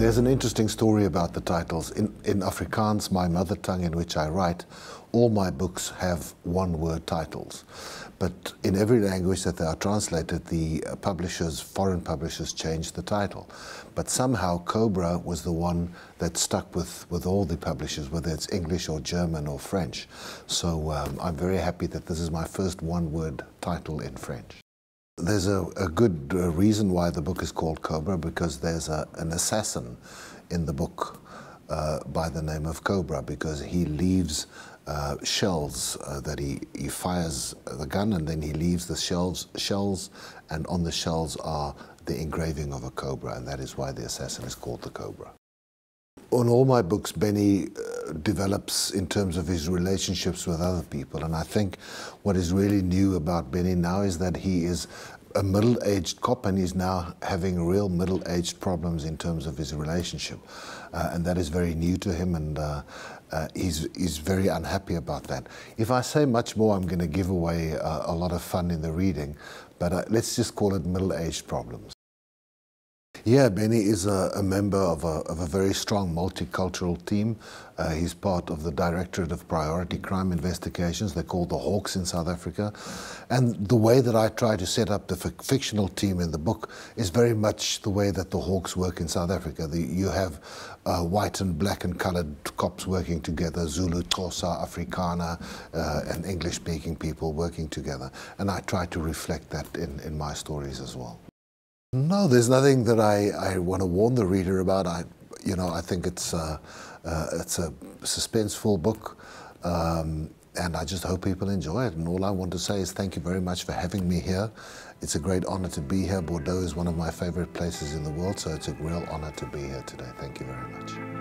There's an interesting story about the titles. In, in Afrikaans, my mother tongue in which I write, all my books have one word titles. But in every language that they are translated, the uh, publishers, foreign publishers, change the title. But somehow Cobra was the one that stuck with, with all the publishers, whether it's English or German or French. So um, I'm very happy that this is my first one word title in French there's a, a good uh, reason why the book is called Cobra because there's a, an assassin in the book uh, by the name of Cobra because he leaves uh, shells uh, that he, he fires the gun and then he leaves the shells shells and on the shells are the engraving of a cobra and that is why the assassin is called the Cobra. On all my books, Benny uh, develops in terms of his relationships with other people. And I think what is really new about Benny now is that he is a middle-aged cop and he's now having real middle-aged problems in terms of his relationship. Uh, and that is very new to him and uh, uh, he's, he's very unhappy about that. If I say much more, I'm going to give away uh, a lot of fun in the reading, but uh, let's just call it middle-aged problems. Yeah, Benny is a, a member of a, of a, very strong multicultural team. Uh, he's part of the Directorate of Priority Crime Investigations. They're called the Hawks in South Africa. And the way that I try to set up the fictional team in the book is very much the way that the Hawks work in South Africa. The, you have uh, white and black and colored cops working together, Zulu, Tosa, Afrikaner, uh, and English speaking people working together. And I try to reflect that in, in my stories as well. No, there's nothing that I, I want to warn the reader about. I, you know, I think it's uh, it's a suspenseful book, um, and I just hope people enjoy it. And all I want to say is thank you very much for having me here. It's a great honor to be here. Bordeaux is one of my favorite places in the world, so it's a real honor to be here today. Thank you very much.